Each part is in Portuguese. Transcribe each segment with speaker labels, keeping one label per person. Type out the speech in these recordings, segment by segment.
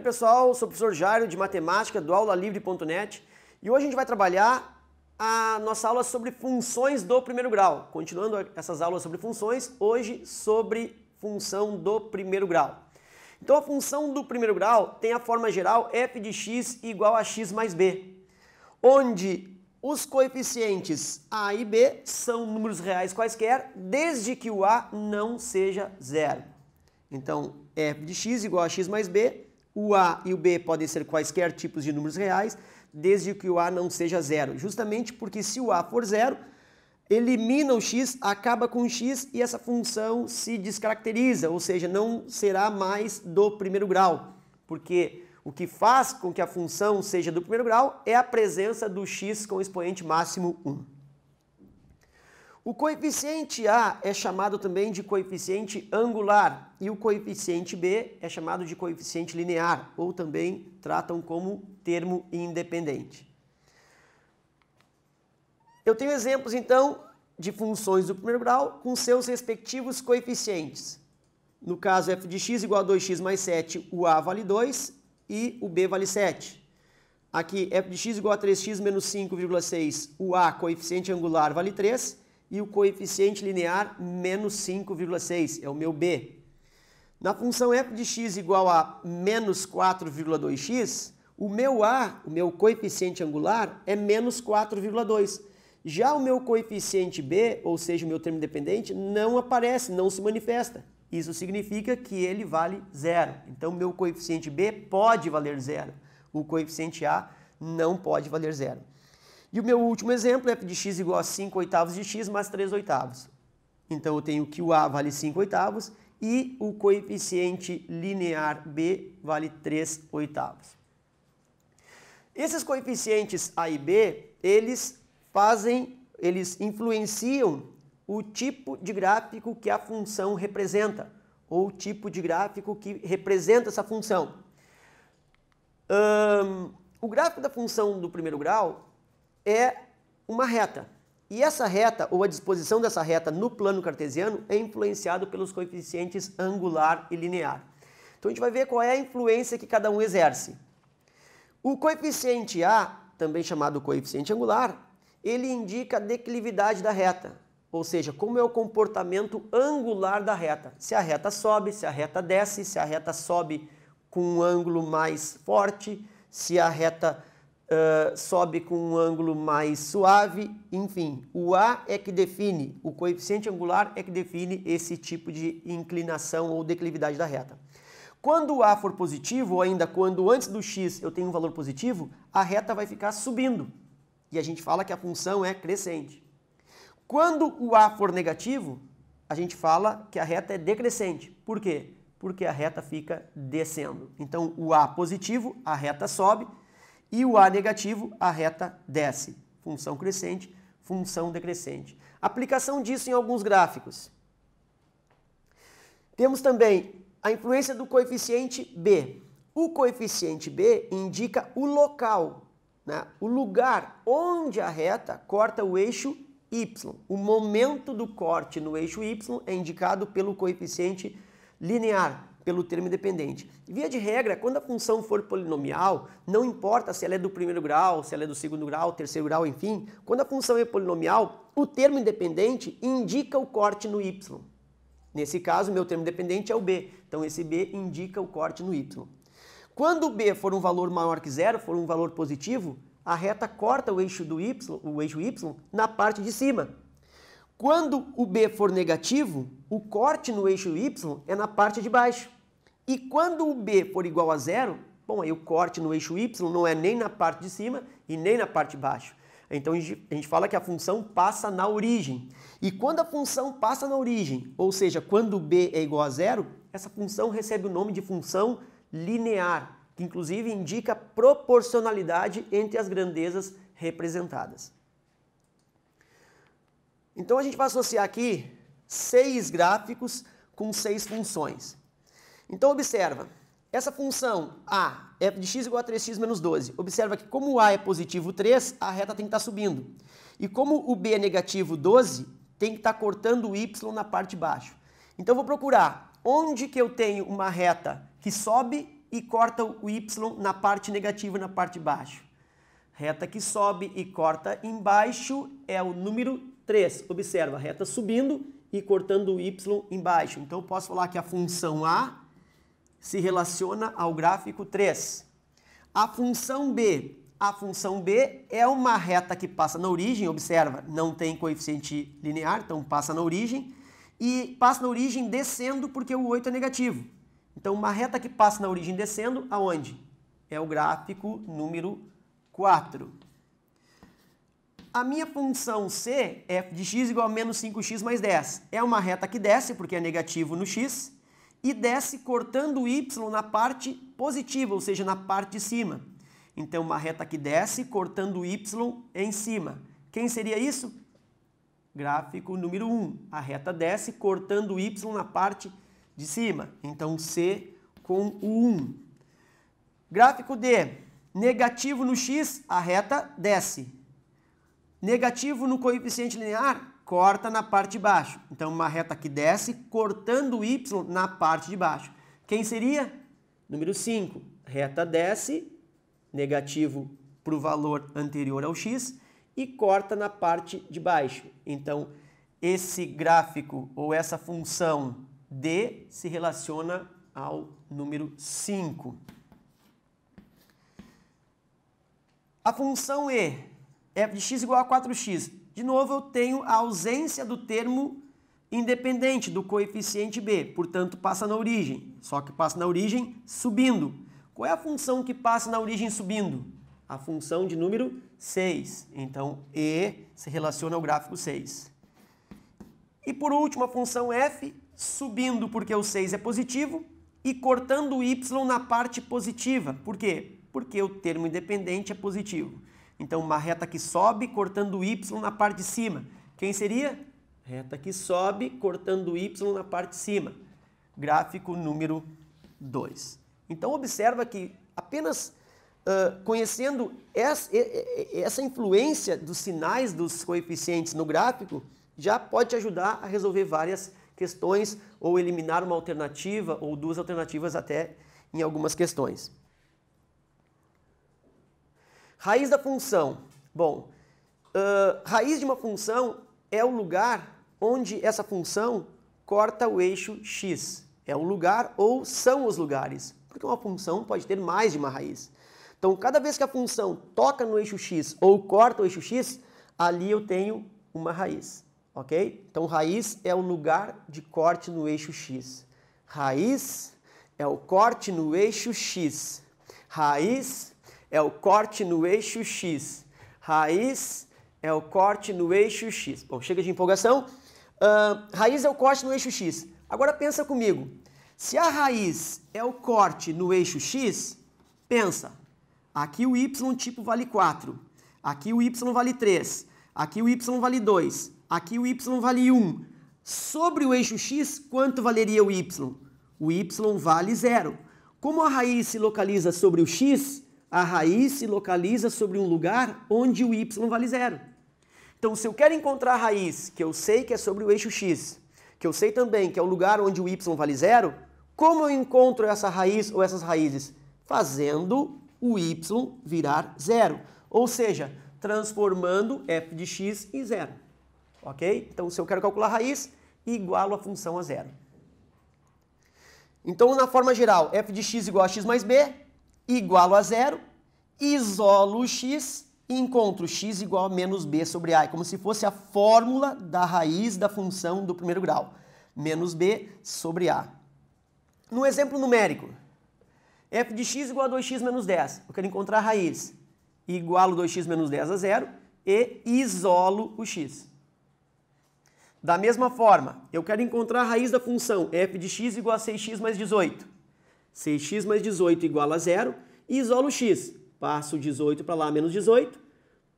Speaker 1: Oi pessoal, sou o professor Jairo de Matemática do aulalivre.net e hoje a gente vai trabalhar a nossa aula sobre funções do primeiro grau. Continuando essas aulas sobre funções, hoje sobre função do primeiro grau. Então a função do primeiro grau tem a forma geral f de x igual a x mais b, onde os coeficientes a e b são números reais quaisquer, desde que o a não seja zero. Então f de x igual a x mais b o A e o B podem ser quaisquer tipos de números reais, desde que o A não seja zero. Justamente porque se o A for zero, elimina o x, acaba com o x e essa função se descaracteriza, ou seja, não será mais do primeiro grau, porque o que faz com que a função seja do primeiro grau é a presença do x com expoente máximo 1. O coeficiente A é chamado também de coeficiente angular e o coeficiente B é chamado de coeficiente linear, ou também tratam como termo independente. Eu tenho exemplos, então, de funções do primeiro grau com seus respectivos coeficientes. No caso f de x igual a 2x mais 7, o a vale 2 e o b vale 7. Aqui f de x igual a 3x menos 5,6, o a coeficiente angular vale 3 e o coeficiente linear menos 5,6, é o meu b. Na função f de x igual a menos 4,2x, o meu a, o meu coeficiente angular, é menos 4,2. Já o meu coeficiente b, ou seja, o meu termo independente não aparece, não se manifesta. Isso significa que ele vale zero. Então, meu coeficiente b pode valer zero. O coeficiente a não pode valer zero. E o meu último exemplo é de x igual a 5 oitavos de x mais 3 oitavos. Então eu tenho que o a vale 5 oitavos e o coeficiente linear b vale 3 oitavos. Esses coeficientes a e b, eles fazem, eles influenciam o tipo de gráfico que a função representa, ou o tipo de gráfico que representa essa função. Um, o gráfico da função do primeiro grau é uma reta. E essa reta, ou a disposição dessa reta no plano cartesiano, é influenciado pelos coeficientes angular e linear. Então a gente vai ver qual é a influência que cada um exerce. O coeficiente A, também chamado coeficiente angular, ele indica a declividade da reta, ou seja, como é o comportamento angular da reta. Se a reta sobe, se a reta desce, se a reta sobe com um ângulo mais forte, se a reta uh, sobe com um ângulo mais suave, enfim, o A é que define, o coeficiente angular é que define esse tipo de inclinação ou declividade da reta. Quando o A for positivo, ou ainda quando antes do X eu tenho um valor positivo, a reta vai ficar subindo. E a gente fala que a função é crescente. Quando o A for negativo, a gente fala que a reta é decrescente. Por quê? Porque a reta fica descendo. Então, o A positivo, a reta sobe, e o A negativo, a reta desce. Função crescente, função decrescente. Aplicação disso em alguns gráficos. Temos também a influência do coeficiente B. O coeficiente B indica o local, né? o lugar onde a reta corta o eixo Y. O momento do corte no eixo Y é indicado pelo coeficiente linear, pelo termo independente. Via de regra, quando a função for polinomial, não importa se ela é do primeiro grau, se ela é do segundo grau, terceiro grau, enfim, quando a função é polinomial, o termo independente indica o corte no y. Nesse caso, meu termo independente é o b, então esse b indica o corte no y. Quando o b for um valor maior que zero, for um valor positivo, a reta corta o eixo do y, o eixo y, na parte de cima. Quando o B for negativo, o corte no eixo Y é na parte de baixo. E quando o B for igual a zero, bom, aí o corte no eixo Y não é nem na parte de cima e nem na parte de baixo. Então a gente fala que a função passa na origem. E quando a função passa na origem, ou seja, quando o B é igual a zero, essa função recebe o nome de função linear, que inclusive indica proporcionalidade entre as grandezas representadas. Então a gente vai associar aqui seis gráficos com seis funções. Então observa, essa função a é de x igual a 3x menos 12. Observa que como a é positivo 3, a reta tem que estar tá subindo. E como o b é negativo 12, tem que estar tá cortando o y na parte de baixo. Então eu vou procurar onde que eu tenho uma reta que sobe e corta o y na parte negativa na parte de baixo. Reta que sobe e corta embaixo é o número 3. Observa, reta subindo e cortando o y embaixo. Então, posso falar que a função A se relaciona ao gráfico 3. A função B. A função B é uma reta que passa na origem, observa, não tem coeficiente linear, então passa na origem. E passa na origem descendo porque o 8 é negativo. Então, uma reta que passa na origem descendo, aonde? É o gráfico número 4. A minha função c é de x igual a menos 5x mais 10. É uma reta que desce, porque é negativo no x, e desce cortando o y na parte positiva, ou seja, na parte de cima. Então, uma reta que desce cortando o y em cima. Quem seria isso? Gráfico número 1. A reta desce cortando o y na parte de cima. Então, c com o 1. Gráfico D. Negativo no x, a reta desce Negativo no coeficiente linear, corta na parte de baixo. Então, uma reta que desce, cortando o y na parte de baixo. Quem seria? Número 5. Reta desce, negativo para o valor anterior ao x, e corta na parte de baixo. Então, esse gráfico ou essa função d se relaciona ao número 5. A função e é de x igual a 4x. De novo, eu tenho a ausência do termo independente do coeficiente b, portanto, passa na origem. Só que passa na origem subindo. Qual é a função que passa na origem subindo? A função de número 6. Então, E se relaciona ao gráfico 6. E por último, a função f, subindo porque o 6 é positivo e cortando o y na parte positiva. Por quê? Porque o termo independente é positivo. Então, uma reta que sobe cortando o y na parte de cima. Quem seria? Reta que sobe cortando o y na parte de cima. Gráfico número 2. Então, observa que apenas uh, conhecendo essa, essa influência dos sinais dos coeficientes no gráfico, já pode te ajudar a resolver várias questões ou eliminar uma alternativa ou duas alternativas até em algumas questões. Raiz da função. Bom, uh, raiz de uma função é o lugar onde essa função corta o eixo x. É um lugar ou são os lugares, porque uma função pode ter mais de uma raiz. Então, cada vez que a função toca no eixo x ou corta o eixo x, ali eu tenho uma raiz, ok? Então, raiz é o lugar de corte no eixo x. Raiz é o corte no eixo x. Raiz é o corte no eixo X. Raiz é o corte no eixo X. Bom, chega de empolgação. Uh, raiz é o corte no eixo X. Agora pensa comigo. Se a raiz é o corte no eixo X, pensa. Aqui o y tipo vale 4. Aqui o y vale 3. Aqui o y vale 2. Aqui o y vale 1. Sobre o eixo x, quanto valeria o y? O y vale zero. Como a raiz se localiza sobre o x, a raiz se localiza sobre um lugar onde o y vale zero. Então, se eu quero encontrar a raiz, que eu sei que é sobre o eixo x, que eu sei também que é o lugar onde o y vale zero, como eu encontro essa raiz ou essas raízes? Fazendo o y virar zero. Ou seja, transformando f de x em zero. Ok? Então, se eu quero calcular a raiz, igualo a função a zero. Então, na forma geral, f de x igual a x mais b, igual a zero, isolo o x e encontro x igual a menos b sobre a, é como se fosse a fórmula da raiz da função do primeiro grau, menos b sobre a. No exemplo numérico, f de x igual a 2x menos 10, eu quero encontrar a raiz, igualo 2x menos 10 a zero e isolo o x. Da mesma forma, eu quero encontrar a raiz da função f de x igual a 6x mais 18 6x mais 18 igual a zero e isolo x. Passo 18 para lá, menos 18.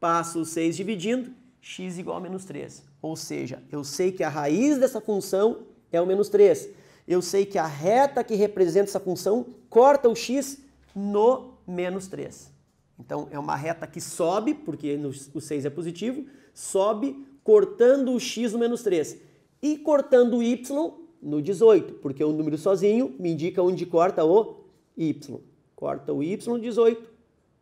Speaker 1: Passo 6 dividindo, x igual a menos 3. Ou seja, eu sei que a raiz dessa função é o menos 3. Eu sei que a reta que representa essa função corta o x no menos 3. Então, é uma reta que sobe, porque o 6 é positivo, sobe cortando o x no menos 3. E cortando o y, no 18, porque o número sozinho me indica onde corta o y. Corta o y no 18,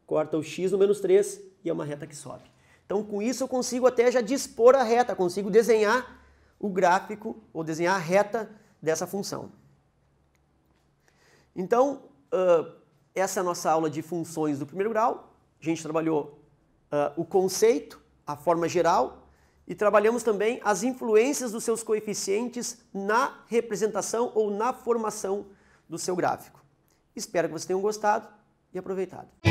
Speaker 1: corta o x no menos 3 e é uma reta que sobe. Então, com isso, eu consigo até já dispor a reta, consigo desenhar o gráfico ou desenhar a reta dessa função. Então, uh, essa é a nossa aula de funções do primeiro grau. A gente trabalhou uh, o conceito, a forma geral, e trabalhamos também as influências dos seus coeficientes na representação ou na formação do seu gráfico. Espero que vocês tenham gostado e aproveitado.